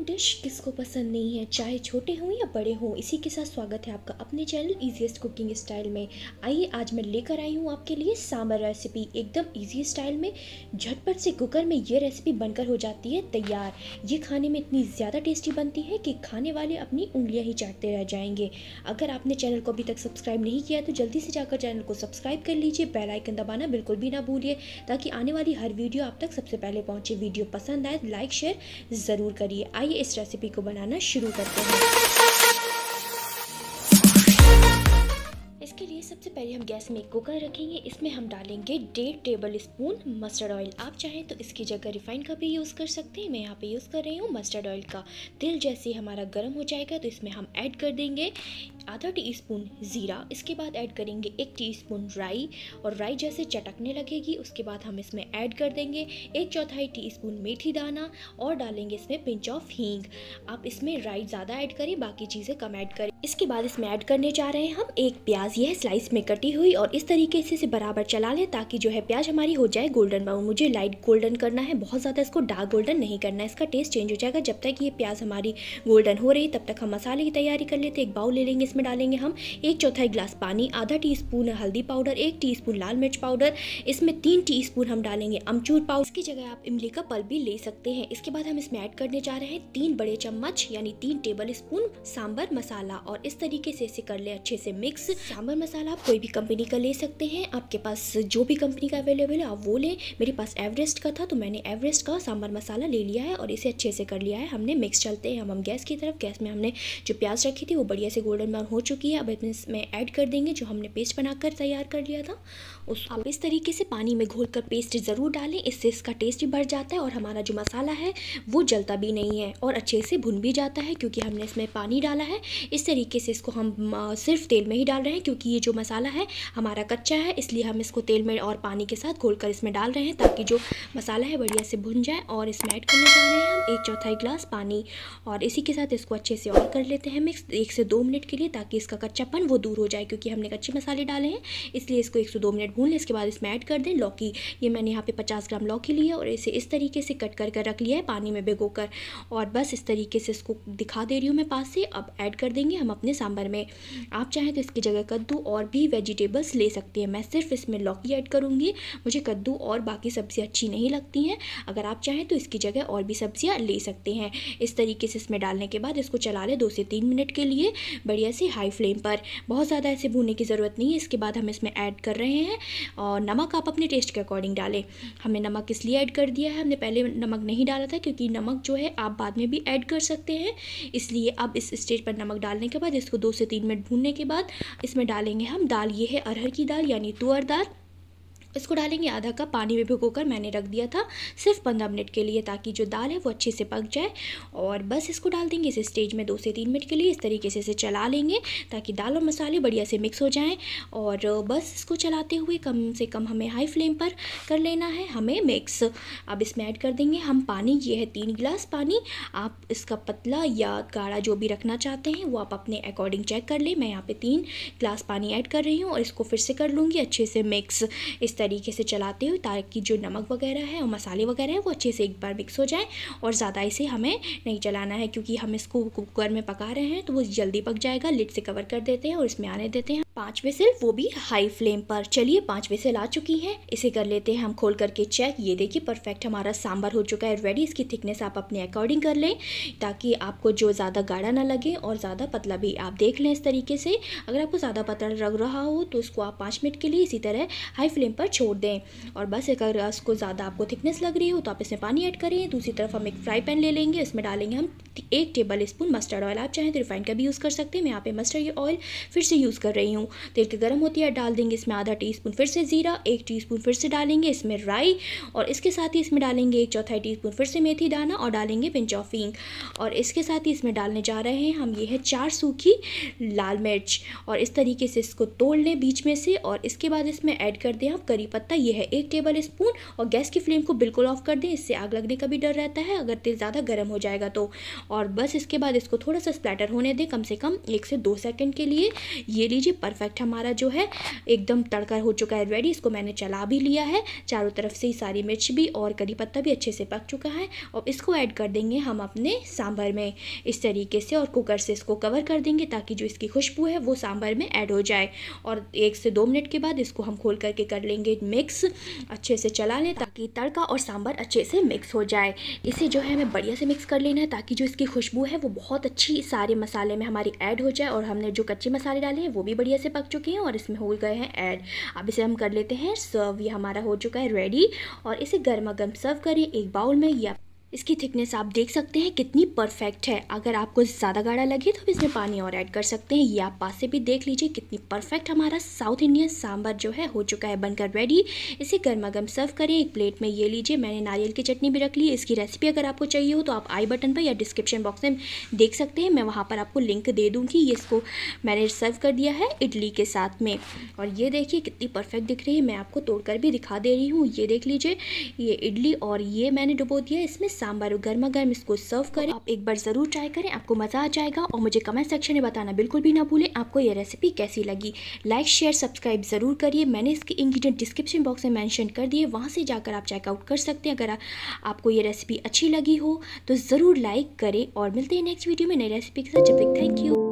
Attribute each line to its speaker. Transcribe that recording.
Speaker 1: Indian dish किसको पसंद नहीं है चाहे छोटे हों या बड़े हों इसी के साथ स्वागत है आपका अपने चैनल इजीएस्ट कुकिंग स्टाइल में आइए आज मैं लेकर आई हूँ आपके लिए सांबर रेसिपी एकदम ईजी स्टाइल में झटपट से कुकर में ये रेसिपी बनकर हो जाती है तैयार ये खाने में इतनी ज़्यादा टेस्टी बनती है कि खाने वाले अपनी उंगलियाँ ही चाटते रह जाएंगे अगर आपने चैनल को अभी तक सब्सक्राइब नहीं किया तो जल्दी से जाकर चैनल को सब्सक्राइब कर लीजिए बेलाइकन दबाना बिल्कुल भी ना भूलिए ताकि आने वाली हर वीडियो आप तक सबसे पहले पहुँचे वीडियो पसंद आए लाइक शेयर ज़रूर करिए आइए आइए इस रेसिपी को बनाना शुरू करते हैं इसके लिए सबसे पहले हम गैस में कुकर रखेंगे इसमें हम डालेंगे डेढ़ टेबल स्पून मस्टर्ड ऑयल आप चाहें तो इसकी जगह रिफाइंड का भी यूज़ कर सकते हैं मैं यहाँ पे यूज़ कर रही हूँ मस्टर्ड ऑयल का तेल जैसे हमारा गर्म हो जाएगा तो इसमें हम ऐड कर देंगे आधा टी स्पून ज़ीरा इसके बाद ऐड करेंगे एक टी स्पून राई और राई जैसे चटकने लगेगी उसके बाद हम इसमें ऐड कर देंगे एक चौथाई टी स्पून मेथी दाना और डालेंगे इसमें पिंच ऑफ हींग आप इसमें राई ज़्यादा ऐड करें बाकी चीज़ें कम ऐड करें इसके बाद इसमें ऐड करने जा रहे हैं हम एक प्याज यह स्लाइस में कटी हुई और इस तरीके से इसे बराबर चला लें ताकि जो है प्याज हमारी हो जाए गोल्डन ब्राउन मुझे लाइट गोल्डन करना है बहुत ज़्यादा इसको डार्क गोल्डन नहीं करना है इसका टेस्ट चेंज हो जाएगा जब तक ये प्याज हमारी गोल्डन हो रही तब तक हम मसाले की तैयारी कर लेते एक बाउल ले लेंगे इसमें डालेंगे हम एक चौथाई ग्लास पानी आधा टीस्पून हल्दी पाउडर एक टीस्पून लाल मिर्च पाउडर इसमें तीन टीस्पून हम डालेंगे अमचूर पाउडर इसकी जगह आप इमली का पल भी ले सकते हैं इसके बाद हम इसमें ऐड करने जा रहे हैं तीन बड़े चम्मच यानी तीन टेबल स्पून सांबर मसाला और इस तरीके से इसे कर ले अच्छे से मिक्स सांबर मसाला आप कोई भी कंपनी का ले सकते हैं आपके पास जो भी कंपनी का अवेलेबल है आप वो लें मेरे पास एवरेस्ट का था तो मैंने एवरेस्ट का सांबर मसाला ले लिया है और इसे अच्छे से कर लिया है हमने मिक्स चलते हैं हम हम गैस की तरफ गैस में हमने जो प्याज रखी थी वो बढ़िया से गोल्डन कलर हो चुकी है अब इसमें ऐड कर देंगे जो हमने पेस्ट बनाकर तैयार कर लिया था उस आप इस तरीके से पानी में घोल कर पेस्ट ज़रूर डालें इससे इसका टेस्ट भी बढ़ जाता है और हमारा जो मसाला है वो जलता भी नहीं है और अच्छे से भुन भी जाता है क्योंकि हमने इसमें पानी डाला है इस तरीके से इसको हम सिर्फ तेल में ही डाल रहे हैं क्योंकि ये जो मसाला है हमारा कच्चा है इसलिए हम इसको तेल में और पानी के साथ घोल कर इसमें डाल रहे हैं ताकि जो मसाला है बढ़िया से भुन जाए और इसमें ऐड करने जा रहे हैं हम एक चौथाई ग्लास पानी और इसी के साथ इसको अच्छे से और कर लेते हैं मिक्स एक से दो मिनट के लिए ताकि इसका कच्चापन वो दूर हो जाए क्योंकि हमने कच्चे मसाले डाले हैं इसलिए इसको एक सौ दो मिनट भून लें इसके बाद इसमें ऐड कर दें लौकी ये मैंने यहाँ पे पचास ग्राम लौकी ली है और इसे इस तरीके से कट कर कर रख लिया है पानी में भिगो कर और बस इस तरीके से इसको दिखा दे रही हूँ मैं पास से अब ऐड कर देंगे हम अपने सांभर में आप चाहें तो इसकी जगह कद्दू और भी वेजिटेबल्स ले सकते हैं मैं सिर्फ इसमें लौकी ऐड करूँगी मुझे कद्दू और बाकी सब्ज़ियाँ अच्छी नहीं लगती हैं अगर आप चाहें तो इसकी जगह और भी सब्ज़ियाँ ले सकते हैं इस तरीके से इसमें डालने के बाद इसको चला लें दो से तीन मिनट के लिए बढ़िया से हाई फ्लेम पर बहुत ज़्यादा ऐसे भूनने की ज़रूरत नहीं है इसके बाद हम इसमें ऐड कर रहे हैं और नमक आप अपने टेस्ट के अकॉर्डिंग डालें हमने नमक इसलिए ऐड कर दिया है हमने पहले नमक नहीं डाला था क्योंकि नमक जो है आप बाद में भी ऐड कर सकते हैं इसलिए अब इस स्टेज पर नमक डालने के बाद इसको दो से तीन मिनट भूनने के बाद इसमें डालेंगे हम दाल ये है अरहर की दाल यानी तुअर दाल इसको डालेंगे आधा कप पानी में भिगो कर मैंने रख दिया था सिर्फ पंद्रह मिनट के लिए ताकि जो दाल है वो अच्छे से पक जाए और बस इसको डाल देंगे इसे स्टेज में दो से तीन मिनट के लिए इस तरीके से इसे चला लेंगे ताकि दाल और मसाले बढ़िया से मिक्स हो जाएँ और बस इसको चलाते हुए कम से कम हमें हाई फ्लेम पर कर लेना है हमें मिक्स अब इसमें ऐड कर देंगे हम पानी ये है तीन गिलास पानी आप इसका पतला या गाढ़ा जो भी रखना चाहते हैं वो आप अपने अकॉर्डिंग चेक कर लें मैं यहाँ पे तीन गिलास पानी ऐड कर रही हूँ और इसको फिर से कर लूँगी अच्छे से मिक्स इस तरीके से चलाते हुए ताकि जो नमक वगैरह है और मसाले वगैरह हैं वो अच्छे से एक बार मिक्स हो जाए और ज़्यादा इसे हमें नहीं चलाना है क्योंकि हम इसको कुकर में पका रहे हैं तो वो जल्दी पक जाएगा लिड से कवर कर देते हैं और इसमें आने देते हैं पाँच वेसल वो भी हाई फ्लेम पर चलिए पाँच वेसल आ चुकी है इसे कर लेते हैं हम खोल करके चेक ये देखिए परफेक्ट हमारा सांभर हो चुका है रेडी इसकी थिकनेस आप अपने अकॉर्डिंग कर लें ताकि आपको जो ज़्यादा गाढ़ा ना लगे और ज़्यादा पतला भी आप देख लें इस तरीके से अगर आपको ज़्यादा पतला लग रहा हो तो उसको आप पाँच मिनट के लिए इसी तरह हाई फ्लेम पर छोड़ दें और बस अगर उसको ज़्यादा आपको थिकनेस लग रही हो तो आप इसमें पानी ऐड करें दूसरी तरफ हम एक फ्राई पैन ले लेंगे इसमें डालेंगे हम एक टेबल स्पून मस्टर्ड ऑयल आप चाहें तो रिफाइंड का भी यूज़ कर सकते हैं मैं यहाँ पे मस्टर्ड ऑयल फिर से यूज़ कर रही हूँ तेल के गर्म होती है डाल देंगे इसमें आधा टी फिर से ज़ीरा एक टी फिर से डालेंगे इसमें राई और इसके साथ ही इसमें डालेंगे एक चौथाई टी फिर से मेथी दाना और डालेंगे पिंच ऑफ और इसके साथ ही इसमें डालने जा रहे हैं हम ये है चार सूखी लाल मिर्च और इस तरीके से इसको तोड़ लें बीच में से और इसके बाद इसमें ऐड कर दें आप करी पत्ता ये है एक टेबल स्पून और गैस की फ्लेम को बिल्कुल ऑफ कर दें इससे आग लगने का भी डर रहता है अगर तेल ज़्यादा गर्म हो जाएगा तो और बस इसके बाद इसको थोड़ा सा स्प्लेटर होने दें कम से कम एक से दो सेकेंड के लिए ये लीजिए परफेक्ट हमारा जो है एकदम तड़का हो चुका है रेडी इसको मैंने चला भी लिया है चारों तरफ से ही सारी मिर्च भी और करी पत्ता भी अच्छे से पक चुका है और इसको ऐड कर देंगे हम अपने सांभर में इस तरीके से और कुकर से इसको कवर कर देंगे ताकि जो इसकी खुशबू है वो सांभर में ऐड हो जाए और एक से दो मिनट के बाद इसको हम खोल करके कर लेंगे मिक्स अच्छे से चला लें ताकि तड़का और सांभर अच्छे से मिक्स हो जाए इसे जो है हमें बढ़िया से मिक्स कर लेना है ताकि जो इसकी खुशबू है वो बहुत अच्छी सारे मसाले में हमारी ऐड हो जाए और हमने जो कच्चे मसाले डाले हैं वो भी बढ़िया से पक चुके हैं और इसमें हो गए हैं ऐड अब इसे हम कर लेते हैं सर्व ये हमारा हो चुका है रेडी और इसे गर्मा गर्म सर्व करें एक बाउल में या इसकी थिकनेस आप देख सकते हैं कितनी परफेक्ट है अगर आपको ज़्यादा गाढ़ा लगे तो इसमें पानी और ऐड कर सकते हैं ये आप पास से भी देख लीजिए कितनी परफेक्ट हमारा साउथ इंडियन सांभर जो है हो चुका है बनकर रेडी इसे गर्मा गर्म सर्व करें एक प्लेट में ये लीजिए मैंने नारियल की चटनी भी रख ली इसकी रेसिपी अगर आपको चाहिए हो तो आप आई बटन पर या डिस्क्रिप्शन बॉक्स में देख सकते हैं मैं वहाँ पर आपको लिंक दे दूँगी ये इसको मैंने सर्व कर दिया है इडली के साथ में और ये देखिए कितनी परफेक्ट दिख रही है मैं आपको तोड़ भी दिखा दे रही हूँ ये देख लीजिए ये इडली और ये मैंने डुबो दिया इसमें सांबर और गर्मा गर्म इसको सर्व करें आप एक बार ज़रूर ट्राई करें आपको मज़ा आ जाएगा और मुझे कमेंट सेक्शन में बताना बिल्कुल भी ना भूलें आपको ये रेसिपी कैसी लगी लाइक शेयर सब्सक्राइब ज़रूर करिए मैंने इसके इंग्रीडियंट डिस्क्रिप्शन बॉक्स में मैंशन कर दिए वहाँ से जाकर आप चेकआउट कर सकते हैं अगर आपको ये रेसिपी अच्छी लगी हो तो ज़रूर लाइक करें और मिलते हैं नेक्स्ट वीडियो में नई रेसिपी के साथ जब तक थैंक यू